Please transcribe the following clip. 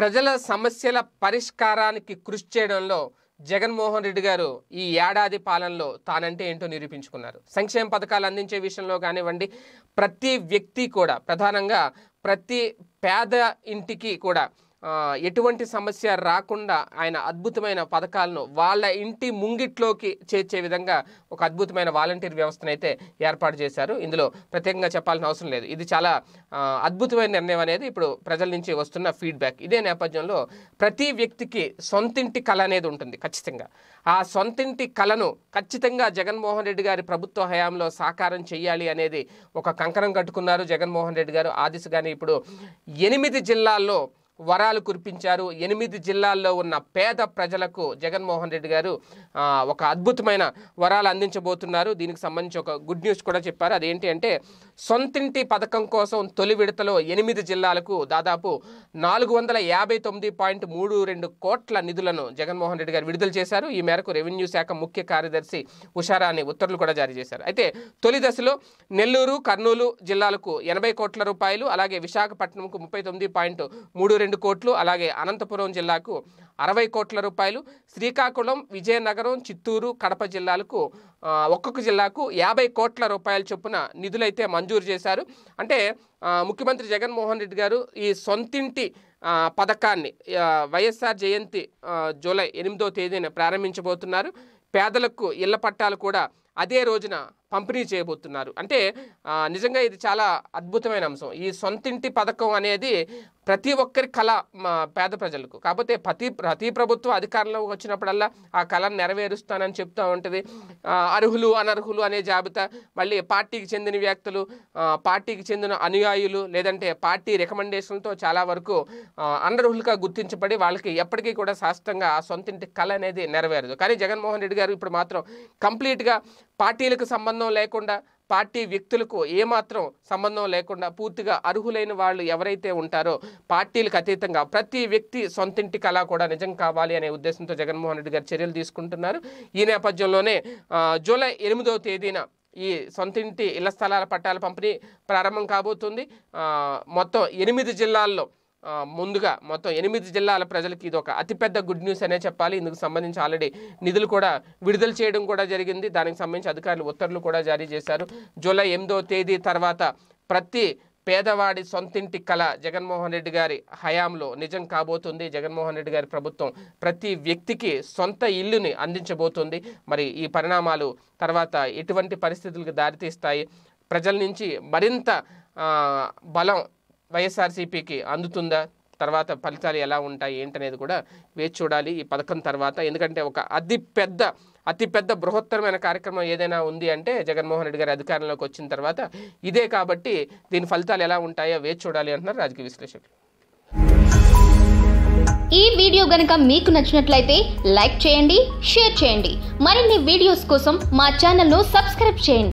ప్రజల సమస్యల పరిష్కారానికి కృషి చేయడంలో జగన్మోహన్ రెడ్డి గారు ఈ ఏడాది పాలనలో తానంటే ఏంటో నిరూపించుకున్నారు సంక్షేమ పథకాలు అందించే విషయంలో కానివ్వండి ప్రతి వ్యక్తి కూడా ప్రధానంగా ప్రతి పేద ఇంటికి కూడా ఎటువంటి సమస్య రాకుండా ఆయన అద్భుతమైన పథకాలను వాళ్ళ ఇంటి ముంగిట్లోకి చేర్చే విధంగా ఒక అద్భుతమైన వాలంటీర్ వ్యవస్థను అయితే ఏర్పాటు చేశారు ఇందులో ప్రత్యేకంగా చెప్పాల్సిన అవసరం లేదు ఇది చాలా అద్భుతమైన నిర్ణయం అనేది ఇప్పుడు ప్రజల నుంచి వస్తున్న ఫీడ్బ్యాక్ ఇదే నేపథ్యంలో ప్రతి వ్యక్తికి సొంతింటి కళ అనేది ఉంటుంది ఖచ్చితంగా ఆ సొంతింటి కళను ఖచ్చితంగా జగన్మోహన్ రెడ్డి గారి ప్రభుత్వ హయాంలో సాకారం చేయాలి అనేది ఒక కంకణం కట్టుకున్నారు జగన్మోహన్ రెడ్డి గారు ఆ దిశగానే ఇప్పుడు ఎనిమిది జిల్లాల్లో వరాలు కురిపించారు ఎనిమిది జిల్లాల్లో ఉన్న పేద ప్రజలకు జగన్మోహన్ రెడ్డి గారు ఒక అద్భుతమైన వరాలు అందించబోతున్నారు దీనికి సంబంధించి ఒక గుడ్ న్యూస్ కూడా చెప్పారు అదేంటి అంటే సొంతింటి పథకం కోసం తొలి విడతలో ఎనిమిది జిల్లాలకు దాదాపు నాలుగు వందల యాభై తొమ్మిది పాయింట్ మూడు రెండు కోట్ల నిధులను జగన్మోహన్ రెడ్డి గారు విడుదల చేశారు ఈ మేరకు రెవెన్యూ శాఖ ముఖ్య కార్యదర్శి ఉషారాని ఉత్తర్వులు కూడా జారీ చేశారు అయితే తొలి దశలో నెల్లూరు కర్నూలు జిల్లాలకు ఎనభై కోట్ల రూపాయలు అలాగే విశాఖపట్నంకు ముప్పై తొమ్మిది పాయింట్ మూడు రెండు రెండు కోట్లు అలాగే అనంతపురం జిల్లాకు అరవై కోట్ల రూపాయలు శ్రీకాకుళం విజయనగరం చిత్తూరు కడప జిల్లాలకు ఒక్కొక్క జిల్లాకు యాభై కోట్ల రూపాయల చొప్పున నిధులైతే మంజూరు చేశారు అంటే ముఖ్యమంత్రి జగన్మోహన్ రెడ్డి గారు ఈ సొంతింటి పథకాన్ని వైఎస్ఆర్ జయంతి జూలై ఎనిమిదో తేదీన ప్రారంభించబోతున్నారు పేదలకు ఇళ్ల పట్టాలు కూడా అదే రోజున పంపిణీ చేయబోతున్నారు అంటే నిజంగా ఇది చాలా అద్భుతమైన అంశం ఈ సొంతింటి పథకం అనేది ప్రతి ఒక్కరి కళ పేద ప్రజలకు కాకపోతే ప్రతి ప్రతి ప్రభుత్వ అధికారంలోకి వచ్చినప్పుడల్లా ఆ కళను నెరవేరుస్తానని చెప్తూ ఉంటుంది అర్హులు అనర్హులు అనే జాబితా మళ్ళీ పార్టీకి చెందిన వ్యక్తులు పార్టీకి చెందిన అనుయాయులు లేదంటే పార్టీ రికమెండేషన్తో చాలా వరకు అనర్హులుగా గుర్తించబడి వాళ్ళకి ఎప్పటికీ కూడా శాస్త్రంగా ఆ సొంతింటి కళ అనేది నెరవేరదు కానీ జగన్మోహన్ రెడ్డి గారు ఇప్పుడు మాత్రం కంప్లీట్గా పార్టీలకు సంబంధం లేకుండా పార్టీ వ్యక్తులకు ఏమాత్రం సంబంధం లేకుండా పూర్తిగా అర్హులైన వాళ్ళు ఎవరైతే ఉంటారో పార్టీలకు అతీతంగా ప్రతి వ్యక్తి సొంతింటి కళ కూడా నిజం కావాలి అనే ఉద్దేశంతో జగన్మోహన్ రెడ్డి గారు చర్యలు తీసుకుంటున్నారు ఈ నేపథ్యంలోనే జూలై ఎనిమిదవ తేదీన ఈ సొంతింటి ఇళ్ల స్థలాల పట్టాల పంపిణీ ప్రారంభం కాబోతుంది మొత్తం ఎనిమిది జిల్లాల్లో ముందుగా మొత్తం ఎనిమిది జిల్లాల ప్రజలకి ఇది ఒక అతిపెద్ద గుడ్ న్యూస్ అనే చెప్పాలి ఇందుకు సంబంధించి ఆల్రెడీ నిధులు కూడా విడుదల చేయడం కూడా జరిగింది దానికి సంబంధించి అధికారులు ఉత్తర్వులు కూడా జారీ చేశారు జూలై ఎనిమిదో తేదీ తర్వాత ప్రతి పేదవాడి సొంతింటి కళ జగన్మోహన్ రెడ్డి గారి హయాంలో నిజం కాబోతుంది జగన్మోహన్ రెడ్డి గారి ప్రభుత్వం ప్రతి వ్యక్తికి సొంత ఇల్లుని అందించబోతుంది మరి ఈ పరిణామాలు తర్వాత ఎటువంటి పరిస్థితులకు దారితీస్తాయి ప్రజల నుంచి మరింత బలం వైఎస్ఆర్సీపీకి అందుతుందా తర్వాత ఫలితాలు ఎలా ఉంటాయి ఏంటనేది కూడా వేచి చూడాలి ఈ పథకం తర్వాత ఎందుకంటే ఒక అతి పెద్ద అతిపెద్ద బృహత్తరమైన కార్యక్రమం ఏదైనా ఉంది అంటే జగన్మోహన్ రెడ్డి గారి అధికారంలోకి వచ్చిన తర్వాత ఇదే కాబట్టి దీని ఫలితాలు ఎలా ఉంటాయో వేచి చూడాలి అంటున్నారు రాజకీయ విశ్లేషకులు ఈ వీడియో గనక మీకు నచ్చినట్లయితే లైక్ చేయండి షేర్ చేయండి మరిన్ని వీడియోస్ కోసం మా ఛానల్ను సబ్స్క్రైబ్ చేయండి